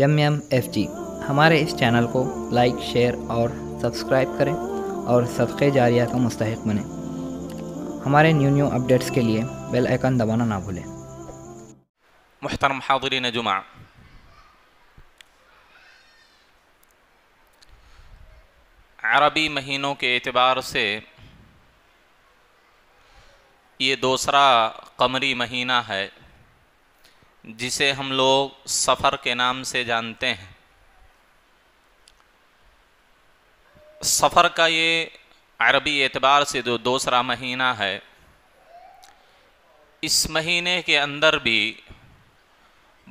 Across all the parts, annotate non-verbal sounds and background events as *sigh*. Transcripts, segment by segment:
यम यम F G हमारे इस channel को लाइक शेयर और सब्सक्राइब करें और सदक़े जारिया का मुस्तक बने हमारे न्यू न्यू अपडेट्स के लिए बेल आइकन दबाना ना भूलें मुहतरम हाजरीन जुमा अरबी महीनों के एतबार से ये दूसरा कमरी महीना है जिसे हम लोग सफ़र के नाम से जानते हैं सफ़र का ये अरबी एतबार से जो दूसरा महीना है इस महीने के अंदर भी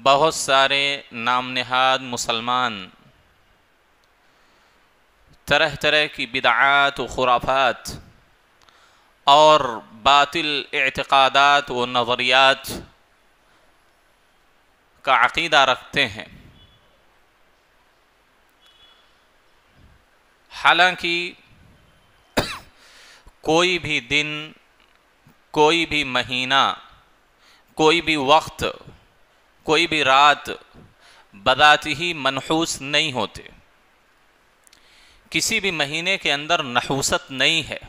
बहुत सारे नाम नहाद मुसलमान तरह तरह की बिदात व खुराफात और बातिल एतक़ादात व नज़रियात का अकीदा रखते हैं हालांकि कोई भी दिन कोई भी महीना कोई भी वक्त कोई भी रात बदात ही मनहूस नहीं होते किसी भी महीने के अंदर नहूसत नहीं है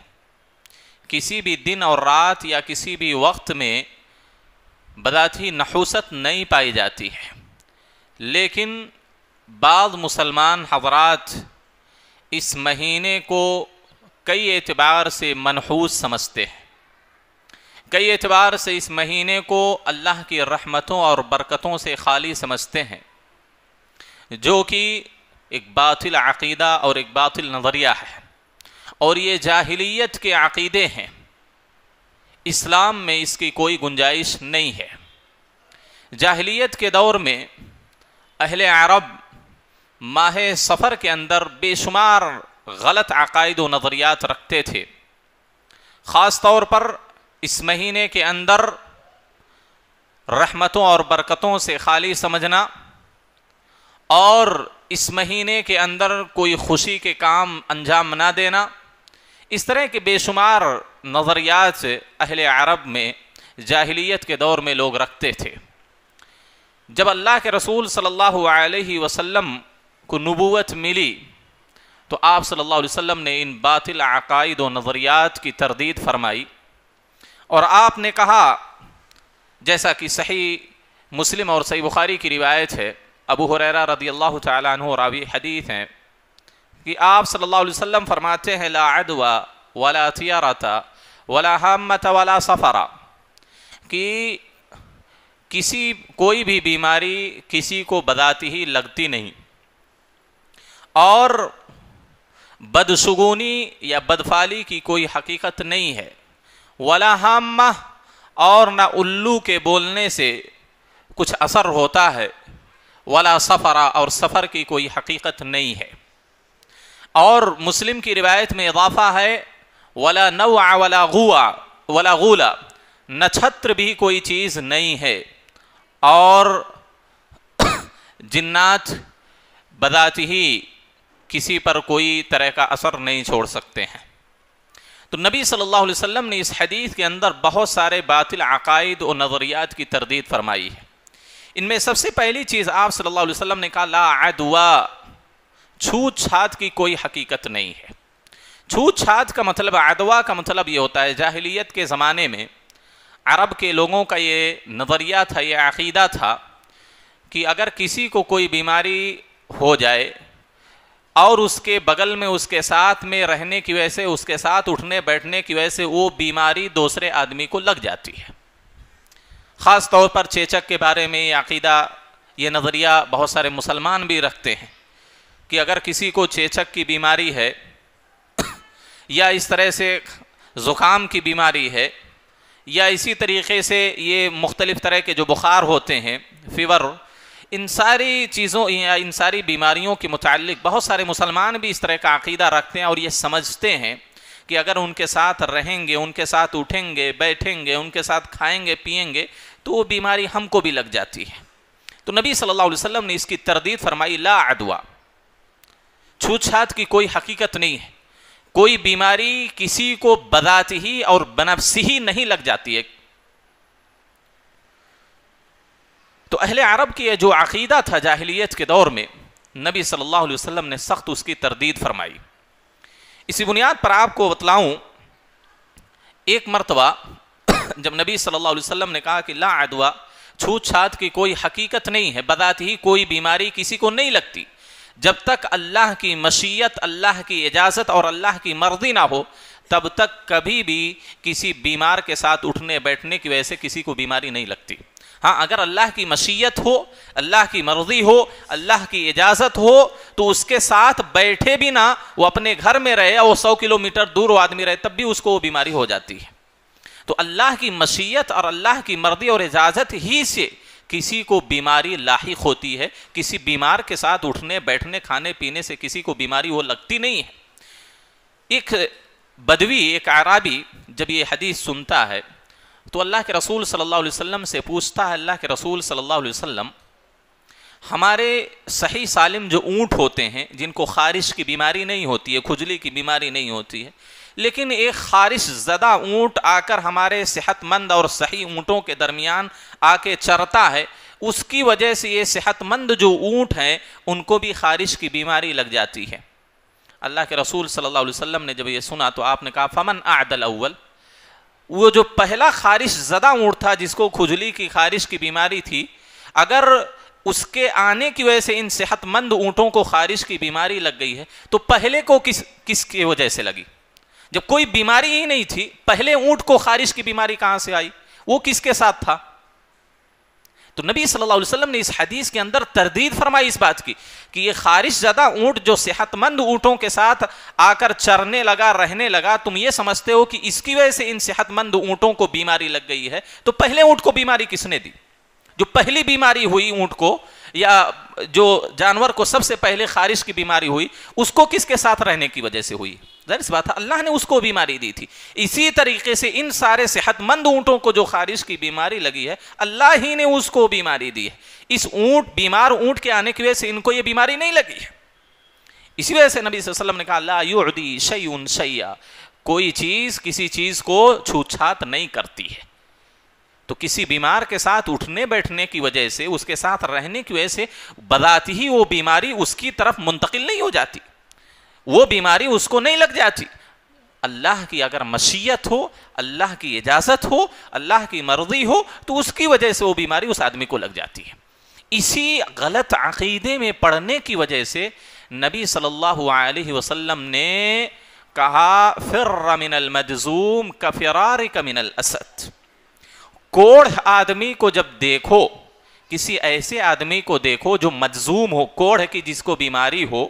किसी भी दिन और रात या किसी भी वक्त में बदाती नहूसत नहीं पाई जाती है लेकिन बाद मुसलमान हजरात इस महीने को कई एतबार से मनहूस समझते हैं कई एतबार से इस महीने को अल्लाह की रहमतों और बरकतों से खाली समझते हैं जो कि एक बातिल अकीदा और एक बातिल नज़रिया है और ये जाहिलियत के अकीदे हैं इस्लाम में इसकी कोई गुंजाइश नहीं है जाहलीत के दौर में अहले अरब माह सफ़र के अंदर बेशुमार गलत अकायद व नज़रियात रखते थे ख़ास तौर पर इस महीने के अंदर रहमतों और बरकतों से खाली समझना और इस महीने के अंदर कोई खुशी के काम अंजाम ना देना इस तरह के बेशुमार नज़रियात अहले अरब में जाहिलियत के दौर में लोग रखते थे जब अल्लाह के रसूल सल्लल्लाहु अलैहि वसल्लम को नबूवत मिली तो आप सल्लल्लाहु अलैहि वसल्लम ने इन बातिल अकायद व नज़रियात की तरदीद फरमाई और आपने कहा जैसा कि सही मुस्लिम और सही बुखारी की रिवायत है अबू हुररा रदी अल्लाह तु और अभी हदीत हैं कि आप सल्लल्लाहु अलैहि वसल्लम फरमाते हैं ला अदवा वला तियारा वला हमत वला सफ़रा कि किसी कोई भी बीमारी किसी को बदाती ही लगती नहीं और बदसुगुनी या बदफाली की कोई हकीकत नहीं है वला हम और ना उल्लू के बोलने से कुछ असर होता है वला सफ़रा और सफ़र की कोई हकीकत नहीं है और मुस्लिम की रिवायत में इजाफा है वला नव वला गुआ वला गूला नक्षत्र भी कोई चीज़ नहीं है और *coughs* जिन्नात बदात ही किसी पर कोई तरह का असर नहीं छोड़ सकते हैं तो नबी सल्लल्लाहु अलैहि वसल्लम ने इस हदीस के अंदर बहुत सारे बातिल अकायद और नज़रियात की तरदीद फरमाई है इनमें सबसे पहली चीज़ आप सल्लल्लाहु अलैहि वसल्लम ने कहा ला अदवा छूत छात की कोई हकीकत नहीं है छूत छात का मतलब अदवा का मतलब ये होता है जाहिलियत के ज़माने में अरब के लोगों का ये नज़रिया था ये अकीदा था कि अगर किसी को कोई बीमारी हो जाए और उसके बगल में उसके साथ में रहने की वजह से उसके साथ उठने बैठने की वजह से वो बीमारी दूसरे आदमी को लग जाती है ख़ास तौर पर चेचक के बारे में ये अकीदा ये नज़रिया बहुत सारे मुसलमान भी रखते हैं कि अगर किसी को चेचक की बीमारी है या इस तरह से ज़ुकाम की बीमारी है या इसी तरीके से ये मुख्तलिफ़ तरह के जो बुखार होते हैं फीवर इन सारी चीज़ों या इन सारी बीमारियों के मुतल बहुत सारे मुसलमान भी इस तरह का अकीदा रखते हैं और ये समझते हैं कि अगर उनके साथ रहेंगे उनके साथ उठेंगे बैठेंगे उनके साथ खाएंगे पियेंगे तो वो बीमारी हमको भी लग जाती है तो नबी सल्लल्लाहु अलैहि वसल्लम ने इसकी तरदीद फरमाई ला अदवा छूछात की कोई हकीकत नहीं है कोई बीमारी किसी को बदात ही और बनापसी ही नहीं लग जाती है तो अहले अरब की जो अकीदा था जाहिलियत के दौर में नबी सल्लल्लाहु अलैहि वसल्लम ने सख्त उसकी तरदीद फरमाई इसी बुनियाद पर आपको बतलाऊं एक मरतबा *coughs* जब नबी सल्लल्लाहु अलैहि वसल्लम ने कहा कि ला अदवा छूत छात की कोई हकीकत नहीं है बदात ही कोई बीमारी किसी को नहीं लगती जब तक अल्लाह की मशीयत अल्लाह की इजाज़त और अल्लाह की मर्जी ना हो तब तक कभी भी किसी बीमार के साथ उठने बैठने की वजह से किसी को बीमारी नहीं लगती हाँ अगर अल्लाह की मशीयत हो अल्लाह की मर्जी हो अल्लाह की इजाज़त हो तो उसके साथ बैठे भी ना वो अपने घर में रहे और सौ किलोमीटर दूर वो आदमी रहे तब भी उसको वो बीमारी हो जाती है तो अल्लाह की मशीयत और अल्लाह की मर्जी और इजाज़त ही से किसी को बीमारी लाहिक होती है किसी बीमार के साथ उठने बैठने खाने पीने से किसी को बीमारी वो लगती नहीं है एक बदवी एक आराबी जब ये हदीस सुनता है तो अल्लाह के रसूल सल्लल्लाहु अलैहि वसल्लम से पूछता है अल्लाह के रसूल सल्लल्लाहु अलैहि वसल्लम हमारे सही सालिम जो ऊँट होते हैं जिनको खारिश की बीमारी नहीं होती है खुजली की बीमारी नहीं होती है लेकिन एक खारिश ज़दा ऊँट आकर हमारे सेहतमंद और सही ऊँटों के दरमियान आके चरता है उसकी वजह से ये सेहतमंद जो ऊँट हैं उनको भी खारिश की बीमारी लग जाती है अल्लाह के रसूल सल्लल्लाहु अलैहि वसल्लम ने जब ये सुना तो आपने कहा फमन आदल अव्वल वो जो पहला खारिश ज़दा ऊँट था जिसको खुजली की खारिश की बीमारी थी अगर उसके आने की वजह से इन सेहतमंद ऊँटों को खारिश की बीमारी लग गई है तो पहले को किस किसकी वजह से लगी जब कोई बीमारी ही नहीं थी पहले ऊंट को खारिश की बीमारी कहां से आई वो किसके साथ था तो नबी सल्लल्लाहु अलैहि वसल्लम ने इस हदीस के अंदर तरदीद फरमाई इस बात की कि ये खारिश ज़्यादा ऊंट जो सेहतमंद ऊंटों के साथ आकर चरने लगा रहने लगा तुम ये समझते हो कि इसकी वजह से इन सेहतमंद ऊंटों को बीमारी लग गई है तो पहले ऊँट को बीमारी किसने दी जो पहली बीमारी हुई ऊंट को या जो जानवर को सबसे पहले खारिश की बीमारी हुई उसको किसके साथ रहने की वजह से हुई जाहिर बात है अल्लाह ने उसको बीमारी दी थी इसी तरीके से इन सारे सेहतमंद ऊँटों को जो खारिश की बीमारी लगी है अल्लाह ही ने उसको बीमारी दी है इस ऊँट बीमार ऊँट के आने की वजह से इनको ये बीमारी नहीं लगी है इसी वजह से नबी वसल्लम ने कहा लादी शयुन सैया कोई चीज़ किसी चीज़ को छूछात नहीं करती है तो किसी बीमार के साथ उठने बैठने की वजह से उसके साथ रहने की वजह से बदाती ही वो बीमारी उसकी तरफ मुंतकिल नहीं हो जाती वो बीमारी उसको नहीं लग जाती अल्लाह की अगर मशीयत हो अल्लाह की इजाज़त हो अल्लाह की मर्जी हो तो उसकी वजह से वो बीमारी उस आदमी को लग जाती है इसी गलत अकीदे में पढ़ने की वजह से नबी सल्लल्लाहु अलैहि वसल्लम ने कहा फिर मिनल मजजूम कफिरार कमिनल असद कोढ़ आदमी को जब देखो किसी ऐसे आदमी को देखो जो मजजूम हो कोढ़ की जिसको बीमारी हो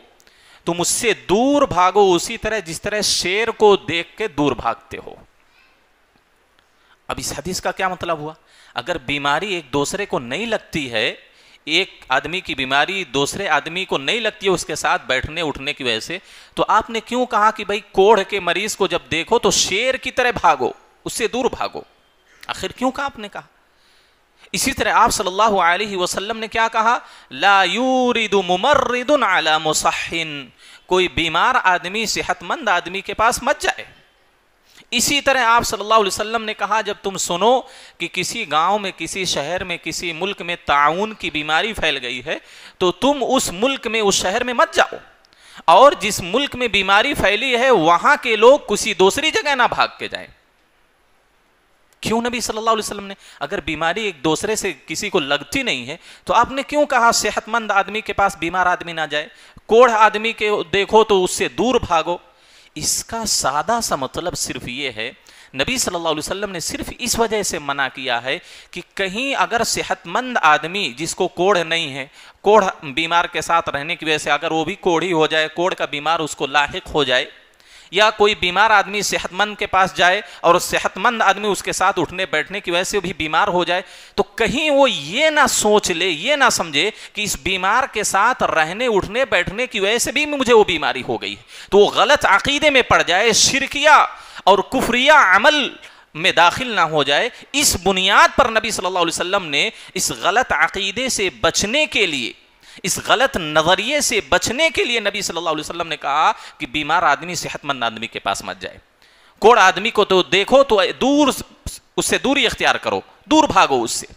तुम उससे दूर भागो उसी तरह जिस तरह शेर को देख के दूर भागते हो अब इस हदीस का क्या मतलब हुआ अगर बीमारी एक दूसरे को नहीं लगती है एक आदमी की बीमारी दूसरे आदमी को नहीं लगती है उसके साथ बैठने उठने की वजह से तो आपने क्यों कहा कि भाई कोढ़ के मरीज को जब देखो तो शेर की तरह भागो उससे दूर भागो आखिर क्यों कहा आपने कहा इसी तरह आप सल्लल्लाहु अलैहि वसल्लम ने क्या कहा ला यूरिदु मुमर्रिदुन अला मुसहिन कोई बीमार आदमी सेहतमंद आदमी के पास मत जाए इसी तरह आप सल्लल्लाहु अलैहि वसल्लम ने कहा जब तुम सुनो कि किसी गांव में किसी शहर में किसी मुल्क में ताउन की बीमारी फैल गई है तो तुम उस मुल्क में उस शहर में मत जाओ और जिस मुल्क में बीमारी फैली है वहां के लोग किसी दूसरी जगह ना भाग के जाएं क्यों नबी सल्लल्लाहु अलैहि वसल्लम ने अगर बीमारी एक दूसरे से किसी को लगती नहीं है तो आपने क्यों कहा सेहतमंद आदमी के पास बीमार आदमी ना जाए कोढ़ आदमी के देखो तो उससे दूर भागो इसका सादा सा मतलब सिर्फ ये है नबी सल्लल्लाहु अलैहि वसल्लम ने सिर्फ इस वजह से मना किया है कि कहीं अगर सेहतमंद आदमी जिसको कोढ़ नहीं है कोढ़ बीमार के साथ रहने की वजह से अगर वो भी कोढ़ी हो जाए कोढ़ का बीमार उसको लाक हो जाए या कोई बीमार आदमी सेहतमंद के पास जाए और सेहतमंद आदमी उसके साथ उठने बैठने की वजह से भी बीमार हो जाए तो कहीं वो ये ना सोच ले ये ना समझे कि इस बीमार के साथ रहने उठने बैठने की वजह से भी मुझे वो बीमारी हो गई तो वो गलत अकीदे में पड़ जाए शिरकिया और कुफरिया अमल में दाखिल ना हो जाए इस बुनियाद पर नबी सल्लल्लाहु अलैहि वसल्लम ने इस गलत अकीदे से बचने के लिए इस गलत नज़रिए से बचने के लिए नबी सल्लल्लाहु अलैहि वसल्लम ने कहा कि बीमार आदमी सेहतमंद आदमी के पास मत जाए कोड़ आदमी को तो देखो तो दूर उससे दूरी इख्तियार करो दूर भागो उससे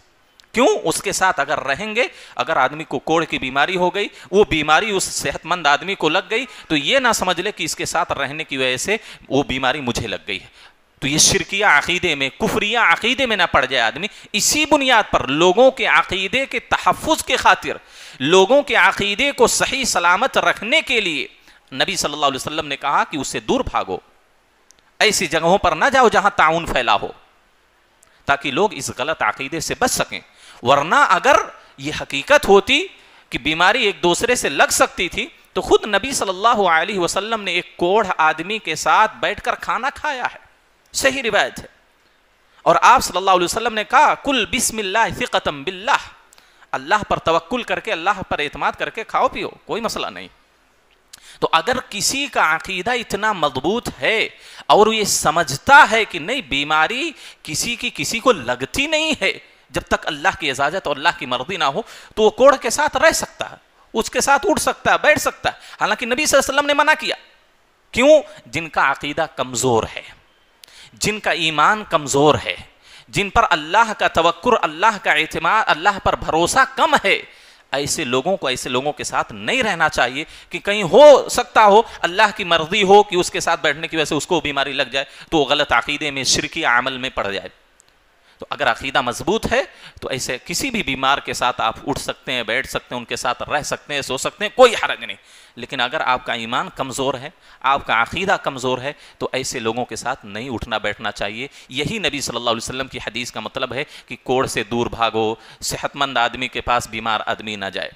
क्यों उसके साथ अगर रहेंगे अगर आदमी को कोड़ की बीमारी हो गई वो बीमारी उस सेहतमंद आदमी को लग गई तो ये ना समझ ले कि इसके साथ रहने की वजह से वो बीमारी मुझे लग गई तो ये शिरकिया अकीदे में कुफरिया अकीदे में ना पड़ जाए आदमी इसी बुनियाद पर लोगों के अकीदे के तहफ़ के खातिर लोगों के अकीदे को सही सलामत रखने के लिए नबी सल्लल्लाहु अलैहि वसल्लम ने कहा कि उससे दूर भागो ऐसी जगहों पर ना जाओ जहां ताउन फैला हो ताकि लोग इस गलत अकीदे से बच सकें वरना अगर ये हकीकत होती कि बीमारी एक दूसरे से लग सकती थी तो खुद नबी सल्लल्लाहु अलैहि वसल्लम ने एक कोढ़ आदमी के साथ बैठकर खाना खाया है सही रिवायत है और आप सल्लल्लाहु अलैहि वसल्लम ने कहा कुल बिस्मिल्लाह बिल्लाह अल्लाह पर तवक्ल करके अल्लाह पर एतमाद करके खाओ पियो कोई मसला नहीं तो अगर किसी का अकीदा इतना मजबूत है और ये समझता है कि नहीं बीमारी किसी की किसी को लगती नहीं है जब तक अल्लाह की इजाज़त और अल्लाह की मर्जी ना हो तो वो कोड़ के साथ रह सकता है उसके साथ उठ सकता है बैठ सकता है हालांकि नबी वसल्लम ने मना किया क्यों जिनका अकीदा कमज़ोर है जिनका ईमान कमज़ोर है जिन पर अल्लाह का तवक्र अल्लाह का एतम अल्लाह पर भरोसा कम है ऐसे लोगों को ऐसे लोगों के साथ नहीं रहना चाहिए कि कहीं हो सकता हो अल्लाह की मर्जी हो कि उसके साथ बैठने की वजह से उसको बीमारी लग जाए तो वो गलत अकीदे में शिरकी आमल में पड़ जाए तो अगर अकीदा मजबूत है तो ऐसे किसी भी बीमार के साथ आप उठ सकते हैं बैठ सकते हैं उनके साथ रह सकते हैं सो सकते हैं कोई हरज नहीं लेकिन अगर आपका ईमान कमज़ोर है आपका अकीदा कमज़ोर है तो ऐसे लोगों के साथ नहीं उठना बैठना चाहिए यही नबी सल्लल्लाहु अलैहि वसल्लम की हदीस का मतलब है कि कोड़ से दूर भागो सेहतमंद आदमी के पास बीमार आदमी ना जाए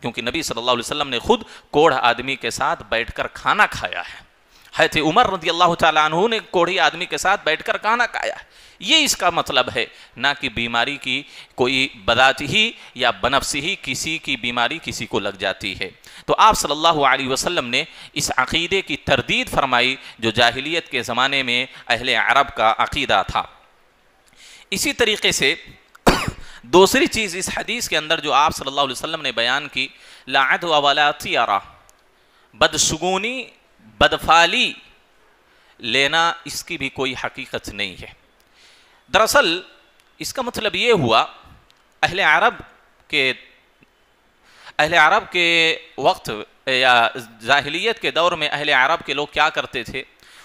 क्योंकि नबी सल्लल्लाहु अलैहि वसल्लम ने खुद कोढ़ आदमी के साथ बैठकर खाना खाया है है थे उमर रदी अल्लाह तु ने कोढ़ी आदमी के साथ बैठकर खाना खाया ये इसका मतलब है ना कि बीमारी की कोई बदात ही या बनफ्स ही किसी की बीमारी किसी को लग जाती है तो आप सल्लल्लाहु अलैहि वसल्लम ने इस अक़ीदे की तरदीद फरमाई जो जाहिलियत के ज़माने में अहल अरब का अक़ीदा था इसी तरीके से *coughs* दूसरी चीज़ इस हदीस के अंदर जो आप सल्ला वसम ने बयान की लाद वाला बदशगुनी बदफाली लेना इसकी भी कोई हकीकत नहीं है दरअसल इसका मतलब ये हुआ अहल अरब के अहले अरब के वक्त या जाहलीत के दौर में अहल अरब के लोग क्या करते थे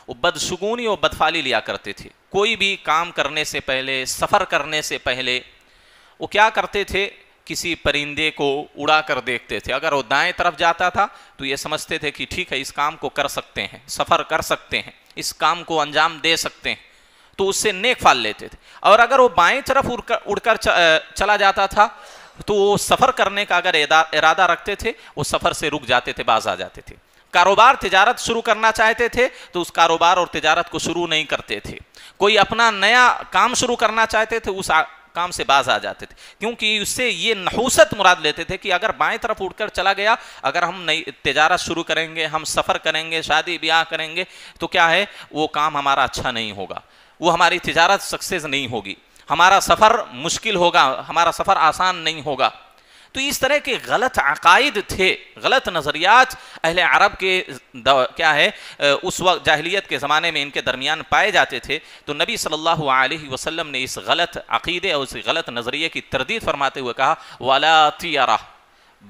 वो बदसुगूनी और बदफाली लिया करते थे कोई भी काम करने से पहले सफ़र करने से पहले वो क्या करते थे किसी परिंदे को उड़ा कर देखते थे अगर वो दाएं तरफ जाता था तो ये समझते थे कि ठीक है इस काम को कर सकते हैं सफ़र कर सकते हैं इस काम को अंजाम दे सकते हैं तो उससे नेक फाल लेते थे और अगर वो बाएं तरफ उड़कर उड़कर चला जाता था तो वो सफ़र करने का अगर इरादा रखते थे वो सफ़र से रुक जाते थे बाज आ जाते थे कारोबार तजारत शुरू करना चाहते थे तो उस कारोबार और तजारत को शुरू नहीं करते थे कोई अपना नया काम शुरू करना चाहते थे उस काम से बाज आ जाते थे क्योंकि उससे ये नहूसत मुराद लेते थे कि अगर बाएं तरफ उठकर चला गया अगर हम नई तजारत शुरू करेंगे हम सफ़र करेंगे शादी ब्याह करेंगे तो क्या है वो काम हमारा अच्छा नहीं होगा वो हमारी तजारत सक्सेस नहीं होगी हमारा सफ़र मुश्किल होगा हमारा सफ़र आसान नहीं होगा तो इस तरह के गलत अकायद थे गलत नज़रियात अहल अरब के क्या है उस वक्त जाहलीत के ज़माने में इनके दरमियान पाए जाते थे तो नबी सल्लल्लाहु अलैहि वसल्लम ने इस गलत अकीदे और इस गलत नज़रिए की तरदीद फरमाते हुए कहा वाला तियारा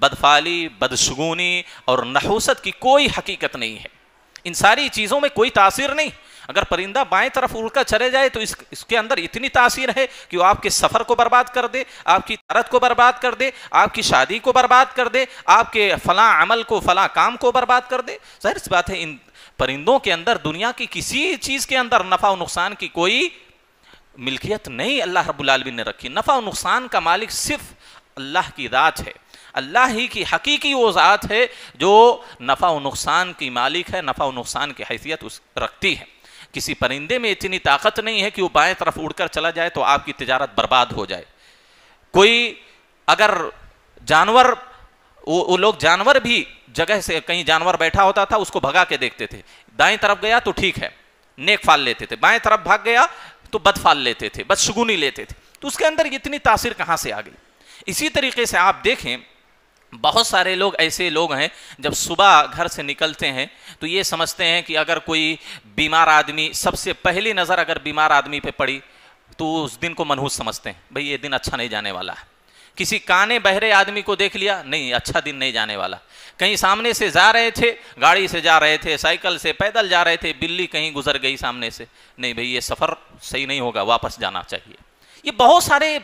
बदफाली बदशगुनी और नहूसत की कोई हकीकत नहीं है इन सारी चीज़ों में कोई तासीर नहीं अगर परिंदा बाएं तरफ उड़कर चले जाए तो इस, इसके अंदर इतनी तासीर है कि वो आपके सफ़र को बर्बाद कर दे आपकी तरत को बर्बाद कर दे आपकी शादी को बर्बाद कर दे आपके फ़लाँ अमल को फ़लाँ काम को बर्बाद कर दे जहर सी बात है इन परिंदों के अंदर दुनिया की किसी चीज़ के अंदर नफ़ा और नुकसान की कोई मिल्कियत नहीं अल्लाह रबालमीन ने रखी नफ़ा और नुकसान का मालिक सिर्फ अल्लाह की रात है अल्लाह ही की हकीकी वो ज़ात है जो नफ़ा व नुकसान की मालिक है नफ़ा व नुकसान की हैसियत उस रखती है किसी परिंदे में इतनी ताकत नहीं है कि वो बाएं तरफ उड़कर चला जाए तो आपकी तजारत बर्बाद हो जाए कोई अगर जानवर वो, वो लोग जानवर भी जगह से कहीं जानवर बैठा होता था उसको भगा के देखते थे दाएं तरफ गया तो ठीक है नेक फाल लेते थे बाएं तरफ भाग गया तो बद फाल लेते थे बदशगुनी लेते थे तो उसके अंदर इतनी तासीर कहाँ से आ गई इसी तरीके से आप देखें बहुत सारे लोग ऐसे लोग हैं जब सुबह घर से निकलते हैं तो ये समझते हैं कि अगर कोई बीमार आदमी सबसे पहली नज़र अगर बीमार आदमी पे पड़ी तो उस दिन को मनहूस समझते हैं भाई ये दिन अच्छा नहीं जाने वाला है किसी काने बहरे आदमी को देख लिया नहीं अच्छा दिन नहीं जाने वाला कहीं सामने से जा रहे थे गाड़ी से जा रहे थे साइकिल से पैदल जा रहे थे बिल्ली कहीं गुजर गई सामने से नहीं भाई ये सफ़र सही नहीं होगा वापस जाना चाहिए ये बहुत सारे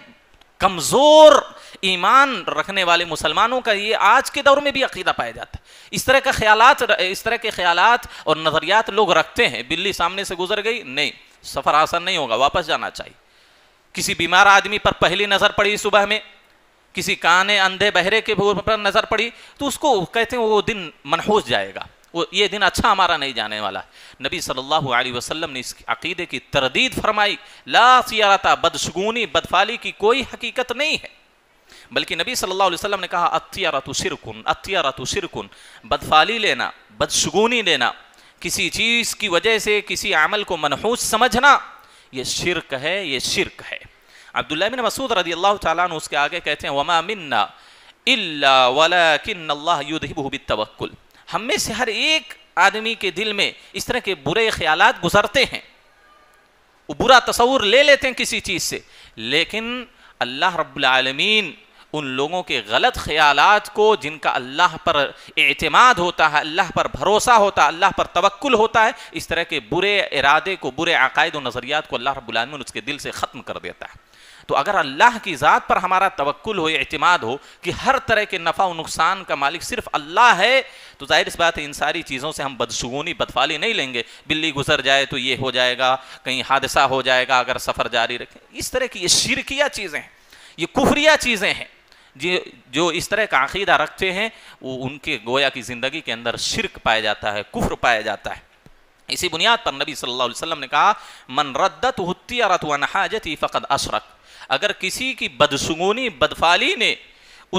कमज़ोर ईमान रखने वाले मुसलमानों का ये आज के दौर में भी अकीदा पाया जाता है इस तरह का ख्याल इस तरह के ख्याल और नज़रियात लोग रखते हैं बिल्ली सामने से गुजर गई नहीं सफ़र आसान नहीं होगा वापस जाना चाहिए किसी बीमार आदमी पर पहली नज़र पड़ी सुबह में किसी काने अंधे बहरे के पर नज़र पड़ी तो उसको कहते हैं वो दिन मनहूस जाएगा वो ये दिन अच्छा हमारा नहीं जाने वाला नबी सल्लल्लाहु अलैहि वसल्लम ने इस अकीदे की तरदीद फरमाई ला सियारता बदशगुनी बदफाली की कोई हकीकत नहीं है बल्कि नबी सल्लल्लाहु अलैहि वसल्लम ने कहा अत्यरतु सिरकुन अत्यरतु सिरकुन बदफाली लेना बदसुगूनी लेना किसी चीज़ की वजह से किसी अमल को मनहूस समझना ये शिरक है ये शिरक है अब्दुल्ला बिन मसूद रदी अल्लाह तु उसके आगे कहते हैं वमा मिन्ना इल्ला वलाकिन अल्लाह युदहिबुहु बितवक्कुल हम में से हर एक आदमी के दिल में इस तरह के बुरे ख्याल गुजरते हैं वो बुरा तस्वूर ले लेते हैं किसी चीज़ से लेकिन अल्लाह रब्बुल रब्लमीन उन लोगों के गलत ख्याल को जिनका अल्लाह पर एतमाद होता है अल्लाह पर भरोसा होता है अल्लाह पर तवक्ल होता है इस तरह के बुरे इरादे को बुरे अकायद व नज़रियात को अल्लाह रबालमीन उसके दिल से ख़त्म कर देता है तो अगर अल्लाह की ज़ात पर हमारा तवक्ल हो अतमाद हो कि हर तरह के नफ़ा व नुकसान का मालिक सिर्फ अल्लाह है तो जाहिर इस बात है इन सारी चीज़ों से हम बदसगूनी बदफाली नहीं लेंगे बिल्ली गुजर जाए तो ये हो जाएगा कहीं हादसा हो जाएगा अगर सफ़र जारी रखें इस तरह की ये शिरकिया चीज़ें हैं ये कुफरिया चीज़ें हैं जो जो इस तरह का अकीदा रखते हैं वो उनके गोया की ज़िंदगी के अंदर शिरक पाया जाता है कुफ्र पाया जाता है इसी बुनियाद पर नबी सल्लल्लाहु अलैहि वसल्लम ने कहा मन रद्दत हत्यारत वन हाजती फ़कद अशरक अगर किसी की बदसुगुनी बदफाली ने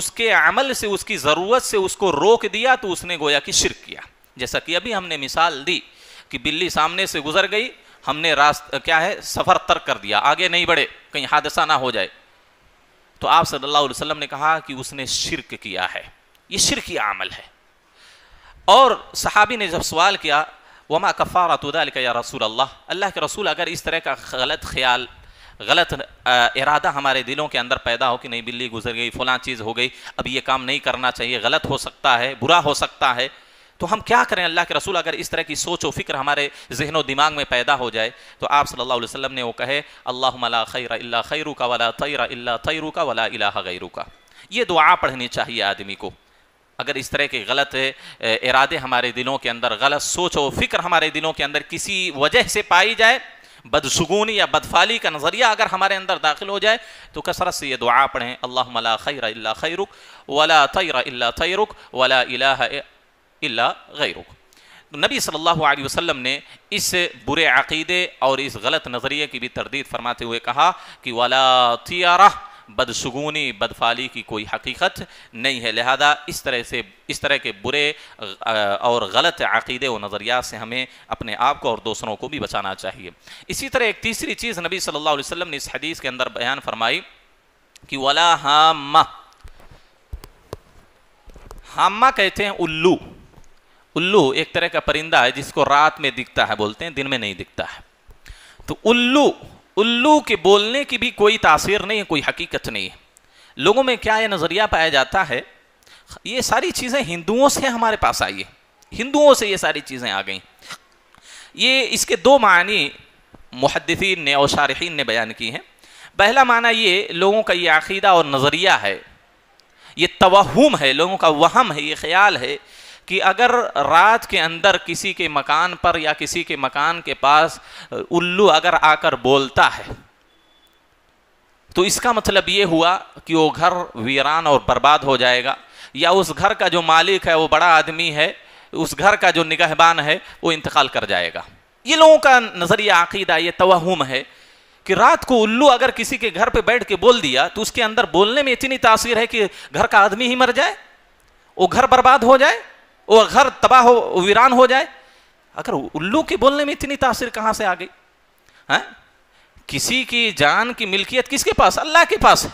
उसके अमल से उसकी ज़रूरत से उसको रोक दिया तो उसने गोया की शिरक किया जैसा कि अभी हमने मिसाल दी कि बिल्ली सामने से गुजर गई हमने रास्ता क्या है सफ़र तर्क कर दिया आगे नहीं बढ़े कहीं हादसा ना हो जाए तो आप सल्लल्लाहु अलैहि वसल्लम ने कहा कि उसने शिरक किया है ये शिरकी आमल है और सहाबी ने जब सवाल किया वमा कफ़ारत या रसूल अल्लाह अल्लाह के रसूल अगर इस तरह का गलत ख्याल गलत इरादा हमारे दिलों के अंदर पैदा हो कि नहीं बिल्ली गुजर गई फलां चीज़ हो गई अब ये काम नहीं करना चाहिए गलत हो सकता है बुरा हो सकता है तो हम क्या करें अल्लाह के रसूल अगर इस तरह की सोच व फिक्र हमारे जहन व दिमाग में पैदा हो जाए तो आप सल्लल्लाहु अलैहि वसल्लम ने वो कहे अल्लाह खैर अल्ला खैरू का वला तैर अल्ला तैरू का वला अला गैरू का ये दुआ पढ़नी चाहिए आदमी को अगर इस तरह के गलत इरादे हमारे दिलों के अंदर गलत सोच व फिक्र हमारे दिलों के अंदर किसी वजह से पाई जाए बदसगूनी या बदफाली का नज़रिया अगर हमारे अंदर दाखिल हो जाए तो कसरत से ये दुआ पढ़ें अल्लाह खैर अल्ला खैरुक वला तैर अल्ला तैरुक वला इला इल्ला गैरुक तो नबी सल्लल्लाहु अलैहि वसल्लम ने इस बुरे अकीदे और इस गलत नज़रिए की भी तरदीद फरमाते हुए कहा कि वाला तियारा बदसगूनी बदफाली की कोई हकीकत नहीं है लिहाजा इस तरह से इस तरह के बुरे और गलत अकीदे व नज़रियात से हमें अपने आप को और दूसरों को भी बचाना चाहिए इसी तरह एक तीसरी चीज़ नबी सल्लल्लाहु अलैहि वसल्लम ने इस हदीस के अंदर बयान फरमाई कि वला हामा हामा कहते हैं उल्लू उल्लू एक तरह का परिंदा है जिसको रात में दिखता है बोलते हैं दिन में नहीं दिखता है तो उल्लू उल्लू के बोलने की भी कोई तासीर नहीं है कोई हकीकत नहीं है लोगों में क्या यह नज़रिया पाया जाता है ये सारी चीज़ें हिंदुओं से हमारे पास आई है हिंदुओं से ये सारी चीज़ें आ गई ये इसके दो मानी मुहदसिन ने और शारखीन ने बयान की हैं पहला माना ये लोगों का ये अकीदा और नज़रिया है ये तोहम है लोगों का वहम है ये ख्याल है कि अगर रात के अंदर किसी के मकान पर या किसी के मकान के पास उल्लू अगर आकर बोलता है तो इसका मतलब ये हुआ कि वो घर वीरान और बर्बाद हो जाएगा या उस घर का जो मालिक है वो बड़ा आदमी है उस घर का जो निगहबान है वो इंतकाल कर जाएगा ये लोगों का नज़रिया आकीदा ये तोहम है कि रात को उल्लू अगर किसी के घर पे बैठ के बोल दिया तो उसके अंदर बोलने में इतनी तासीर है कि घर का आदमी ही मर जाए वो घर बर्बाद हो जाए वो घर तबाह हो वीरान हो जाए अगर उल्लू के बोलने में इतनी तासीर कहाँ से आ गई है किसी की जान की मिल्कियत किसके पास अल्लाह के पास है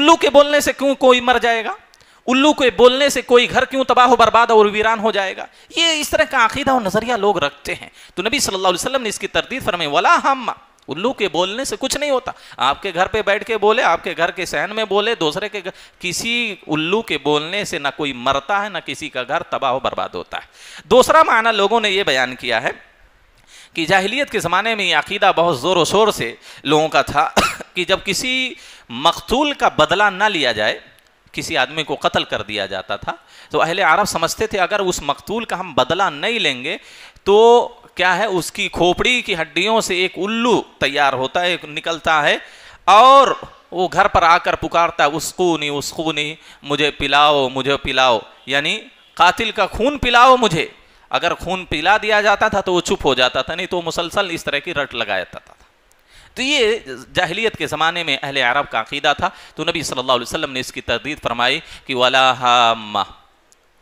उल्लू के बोलने से क्यों कोई मर जाएगा उल्लू के बोलने से कोई घर क्यों तबाह बर्बाद और वीरान हो जाएगा ये इस तरह का अकीदा और नजरिया लोग रखते हैं तो नबी सल्लल्लाहु अलैहि वसल्लम ने इसकी तरदीद फरमाई वला हम उल्लू के बोलने से कुछ नहीं होता आपके घर पे बैठ के बोले आपके घर के सहन में बोले दूसरे के किसी उल्लू के बोलने से ना कोई मरता है ना किसी का घर तबाह बर्बाद होता है दूसरा माना लोगों ने यह बयान किया है कि जाहिलियत के ज़माने में अकीदा बहुत ज़ोर शोर से लोगों का था *coughs* कि जब किसी मकतूल का बदला ना लिया जाए किसी आदमी को कत्ल कर दिया जाता था तो अहले अरब समझते थे अगर उस मकतूल का हम बदला नहीं लेंगे तो क्या है उसकी खोपड़ी की हड्डियों से एक उल्लू तैयार होता है निकलता है और वो घर पर आकर पुकारता उसको नहीं उसको नहीं मुझे पिलाओ मुझे पिलाओ यानी कातिल का खून पिलाओ मुझे अगर खून पिला दिया जाता था तो वो चुप हो जाता था नहीं तो मुसलसल इस तरह की रट लगाया जाता था तो ये जाहलीत के ज़माने में अहल अरब का अकीदा था तो नबी सल्लल्लाहु अलैहि वसल्लम ने इसकी तरदीद फरमाई कि वाला हामा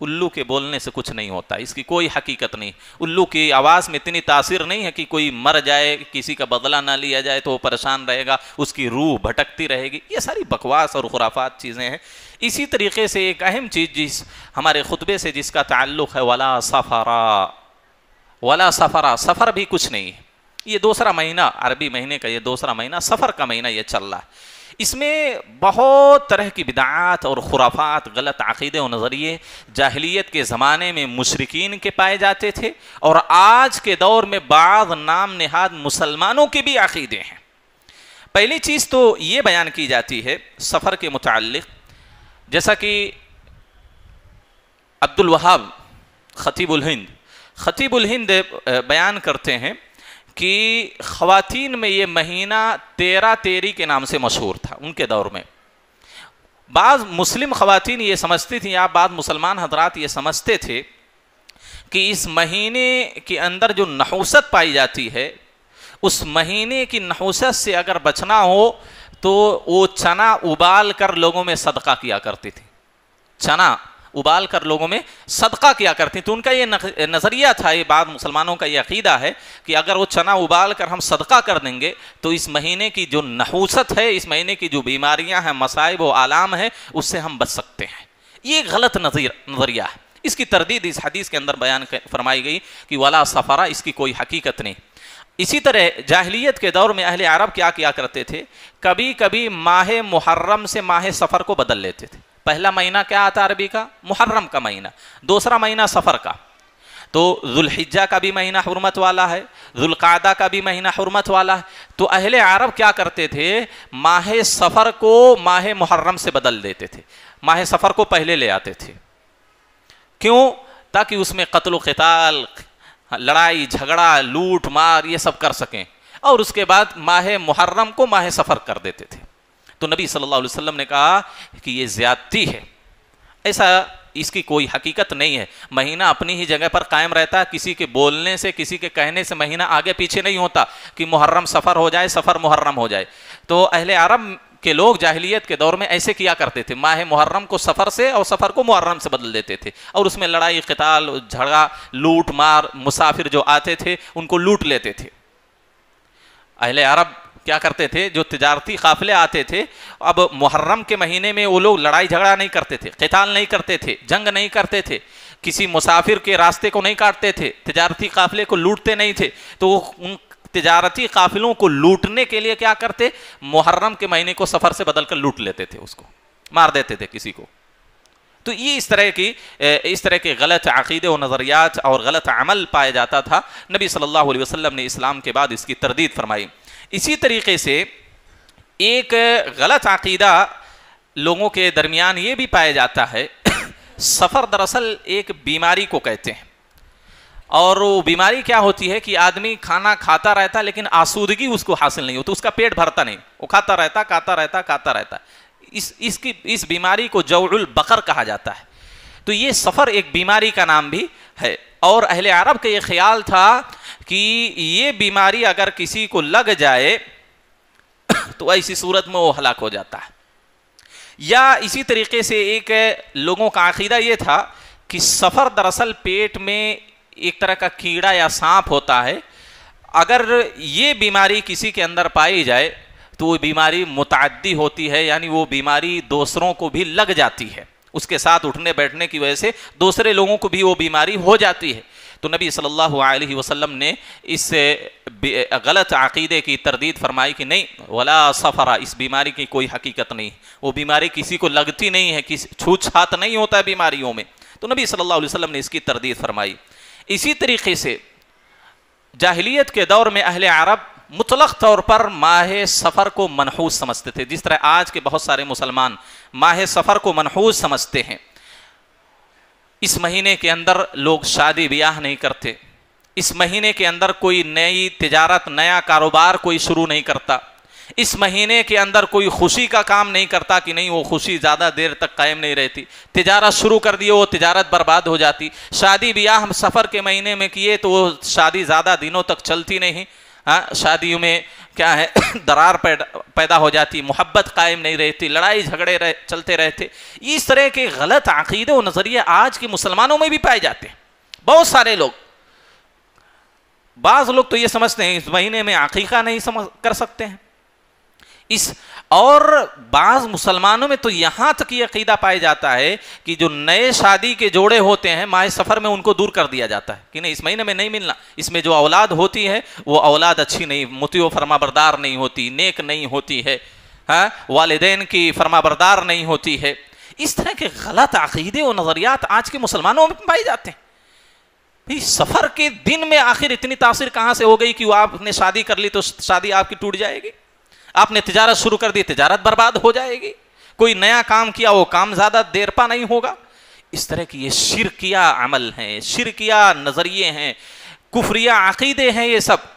उल्लू के बोलने से कुछ नहीं होता इसकी कोई हकीकत नहीं उल्लू की आवाज़ में इतनी तासीर नहीं है कि कोई मर जाए किसी का बदला ना लिया जाए तो वो परेशान रहेगा उसकी रूह भटकती रहेगी ये सारी बकवास और खुराफात चीज़ें हैं इसी तरीके से एक अहम चीज़ जिस हमारे खुतबे से जिसका ताल्लुक़ है वला सफ़रा वला सफ़रा सफ़र भी कुछ नहीं है ये दूसरा महीना अरबी महीने का ये दूसरा महीना सफ़र का महीना ये चल रहा है इसमें बहुत तरह की बिदात और खुराफात गलत अकीदे और नज़रिए जाहलीत के ज़माने में मशरकिन के पाए जाते थे और आज के दौर में बाद नाम नहाद मुसलमानों के भी अकीदे हैं पहली चीज़ तो ये बयान की जाती है सफ़र के मुतल जैसा कि अब्दुल वहाब ख़तीबुल हिंद ख़तीबुल हिंद बयान करते हैं कि ख़वान में ये महीना तेरा तेरी के नाम से मशहूर था उनके दौर में बाज़ मुस्लिम ख़वान ये समझती थी या बाद मुसलमान हजरात ये समझते थे कि इस महीने के अंदर जो नहूसत पाई जाती है उस महीने की नहूसत से अगर बचना हो तो वो चना उबाल कर लोगों में सदका किया करती थी चना उबाल कर लोगों में सदका किया करती तो उनका ये नज़रिया था ये बात मुसलमानों का ये अकीदा है कि अगर वो चना उबाल कर हम सदका कर देंगे तो इस महीने की जो नहूसत है इस महीने की जो बीमारियाँ हैं मसाइब व आलाम है उससे हम बच सकते हैं ये गलत नजर नज़रिया है इसकी तरदीद इस हदीस के अंदर बयान फरमाई गई कि वाला सफ़रा इसकी कोई हकीकत नहीं इसी तरह जाहलीत के दौर में अहले अरब क्या किया करते थे कभी कभी माह मुहर्रम से माह सफ़र को बदल लेते थे पहला महीना क्या आता अरबी का मुहर्रम का महीना दूसरा महीना सफ़र का तो जुल्हिज्जा का भी महीना हरमत वाला है जुल्कादा का भी महीना हरमत वाला है तो अहले अरब क्या करते थे माह सफ़र को माह मुहर्रम से बदल देते थे माह सफ़र को पहले ले आते थे क्यों ताकि उसमें कत्ल कताल लड़ाई झगड़ा लूट मार ये सब कर सकें और उसके बाद माह मुहर्रम को माह सफ़र कर देते थे तो नबी सल्लल्लाहु अलैहि वसल्लम ने कहा कि ये ज़्यादती है ऐसा इसकी कोई हकीकत नहीं है महीना अपनी ही जगह पर कायम रहता है किसी के बोलने से किसी के कहने से महीना आगे पीछे नहीं होता कि मुहर्रम सफ़र हो जाए सफ़र मुहर्रम हो जाए तो अहले अरब के लोग जाहिलियत के दौर में ऐसे किया करते थे माह मुहर्रम को सफ़र से और सफ़र को मुहर्रम से बदल देते थे और उसमें लड़ाई कताल झगड़ा लूट मार मुसाफिर जो आते थे उनको लूट लेते थे अहले अरब क्या करते थे जो तजारती काफिले आते थे अब मुहर्रम के महीने में वो लोग लड़ाई झगड़ा नहीं करते थे कताल नहीं करते थे जंग नहीं करते थे किसी मुसाफिर के रास्ते को नहीं काटते थे तजारती काफिले को लूटते नहीं थे तो वो उन तजारती काफिलों को लूटने के लिए क्या करते मुहर्रम के महीने को सफ़र से बदल कर लूट लेते थे उसको मार देते थे किसी को तो ये इस तरह की इस तरह के गलत अकीदे और नज़रियात और गलत अमल पाया जाता था नबी सल्लल्लाहु अलैहि वसल्लम ने इस्लाम के बाद इसकी तरदीद फरमाई इसी तरीके से एक गलत अकीदा लोगों के दरमियान ये भी पाया जाता है *coughs* सफ़र दरअसल एक बीमारी को कहते हैं और वो बीमारी क्या होती है कि आदमी खाना खाता रहता है लेकिन आसूदगी उसको हासिल नहीं होती उसका पेट भरता नहीं वो खाता रहता खाता रहता खाता रहता इस इसकी इस बीमारी को जवरुल बकर कहा जाता है तो ये सफ़र एक बीमारी का नाम भी है और अहले अरब का ये ख्याल था कि ये बीमारी अगर किसी को लग जाए *coughs* तो ऐसी सूरत में वो हलाक हो जाता है या इसी तरीके से एक लोगों का अकीदा ये था कि सफ़र दरअसल पेट में एक तरह का कीड़ा या सांप होता है अगर ये बीमारी किसी के अंदर पाई जाए तो वो बीमारी मुतदी होती है यानी वो बीमारी दूसरों को भी लग जाती है उसके साथ उठने बैठने की वजह से दूसरे लोगों को भी वो बीमारी हो जाती है तो नबी सल्लल्लाहु अलैहि वसल्लम ने इस गलत अकीदे की तरदीद फरमाई कि नहीं वला सफ़रा इस बीमारी की कोई हकीकत नहीं वो बीमारी किसी को लगती नहीं है किसी छूत छात नहीं होता है बीमारियों में तो नबी सल्लल्लाहु अलैहि वसल्लम ने इसकी तरदीद फरमाई इसी तरीके से जाहिलियत के दौर में अहल अरब मुतलक तौर पर माह सफ़र को मनहूस समझते थे जिस तरह आज के बहुत सारे मुसलमान माह सफ़र को मनहूस समझते हैं इस महीने के अंदर लोग शादी ब्याह नहीं करते इस महीने के अंदर कोई नई तजारत नया कारोबार कोई शुरू नहीं करता इस महीने के अंदर कोई खुशी का काम नहीं करता कि नहीं वो खुशी ज़्यादा देर तक कायम नहीं रहती तिजारत शुरू कर दिए वो तिजारत बर्बाद हो जाती शादी ब्याह हम सफ़र के महीने में किए तो वो शादी ज़्यादा दिनों तक चलती नहीं हाँ शादियों में क्या है *coughs* दरार पैदा हो जाती मोहब्बत कायम नहीं रहती लड़ाई झगड़े रह, चलते रहते इस तरह के गलत अकीदे और नज़रिए आज के मुसलमानों में भी पाए जाते हैं बहुत सारे लोग बाज़ लोग तो ये समझते हैं इस महीने में अकीका नहीं समझ कर सकते हैं इस और बाज़ मुसलमानों में तो यहाँ तक ये अकीदा पाया जाता है कि जो नए शादी के जोड़े होते हैं माए सफ़र में उनको दूर कर दिया जाता है कि नहीं इस महीने में नहीं मिलना इसमें जो औलाद होती है वो औलाद अच्छी नहीं मोती व फरमाबरदार नहीं होती नेक नहीं होती है हाँ वालदेन की फरमाबरदार नहीं होती है इस तरह के गलत अकीदे और नज़रियात आज के मुसलमानों में पाए जाते हैं सफ़र के दिन में आखिर इतनी तासीर कहाँ से हो गई कि वो आपने शादी कर ली तो शादी आपकी टूट जाएगी आपने तजारत शुरू कर दी तजारत बर्बाद हो जाएगी कोई नया काम किया वो काम ज़्यादा देर पा नहीं होगा इस तरह की ये शिरकिया अमल हैं शिरकिया नज़रिए हैं कुफरिया अकीदे हैं ये सब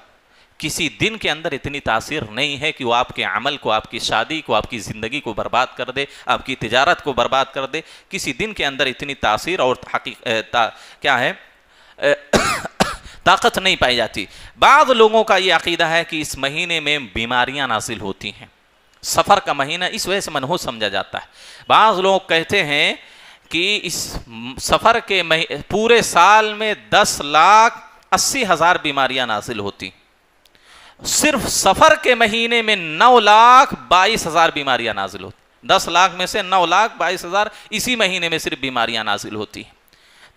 किसी दिन के अंदर इतनी तासीर नहीं है कि वो आपके अमल को आपकी शादी को आपकी ज़िंदगी को बर्बाद कर दे आपकी तजारत को बर्बाद कर दे किसी दिन के अंदर इतनी तासीर और हकी ता, क्या है ताकत नहीं पाई जाती बाद लोगों का ये अकीदा है कि इस महीने में बीमारियां नासिल होती हैं सफ़र का महीना इस वजह से मनहूस समझा जाता है बाज़ लोग कहते हैं कि इस सफ़र के पूरे साल में दस लाख अस्सी हज़ार बीमारियां नासिल होती सिर्फ सफ़र के महीने में नौ लाख बाईस हज़ार बीमारियां नाजिल होती दस लाख में से नौ लाख बाईस हज़ार इसी महीने में सिर्फ बीमारियां नाजिल होती हैं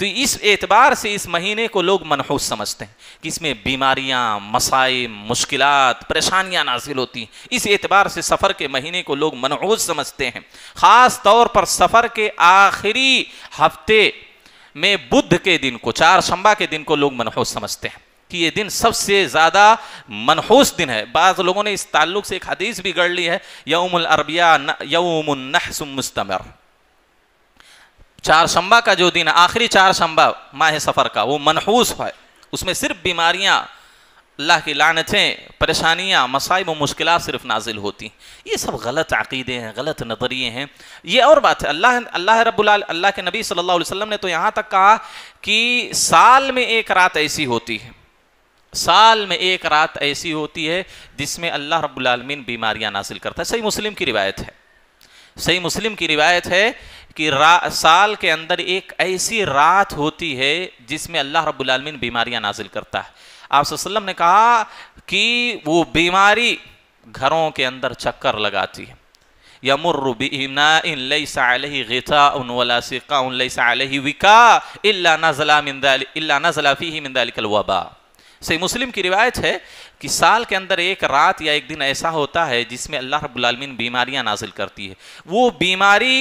तो इस एतबार से इस महीने को लोग मनहूस समझते हैं कि इसमें बीमारियां मसाइब मुश्किल परेशानियां नाजिल होती हैं इस एतबार से सफ़र के महीने को लोग मनहूस समझते हैं ख़ास तौर पर सफ़र के आखिरी हफ्ते में बुद्ध के दिन को चार शंबा के दिन को लोग मनहूस समझते हैं कि ये दिन सबसे ज़्यादा मनहूस दिन है बाज़ लोगों ने इस ताल्लुक से एक हदीस भी गढ़ ली है यौम अरबिया यौम मुस्तमर चार शंबा का जो दिन है आखिरी चार शंबा माह सफ़र का वो मनहूस है उसमें सिर्फ बीमारियाँ अल्लाह की लानतें परेशानियाँ मसाइब व मुश्किल सिर्फ नाजिल होती ये सब गलत अक़ीदे हैं गलत नज़रिए हैं ये और बात है अल्लाह अल्लाह रब्बुल अल्लाह के नबी सल्लल्लाहु अलैहि वसल्लम ने तो यहाँ तक कहा कि साल में एक रात ऐसी होती है साल में एक रात ऐसी होती है जिसमें अल्लाह रब्बुल बीमारियाँ नाजिल करता है सही मुस्लिम की रिवायत है सही मुस्लिम की रिवायत है कि साल के अंदर एक ऐसी रात होती है जिसमें अल्लाह रबालमीन बीमारियां नाजिल करता है आप ने कहा कि वो बीमारी घरों के अंदर चक्कर लगाती है मुस्लिम की रिवायत है कि साल के अंदर एक रात या एक दिन ऐसा होता है जिसमें अल्लाह रबालमीन बीमारियां नाजिल करती है वो बीमारी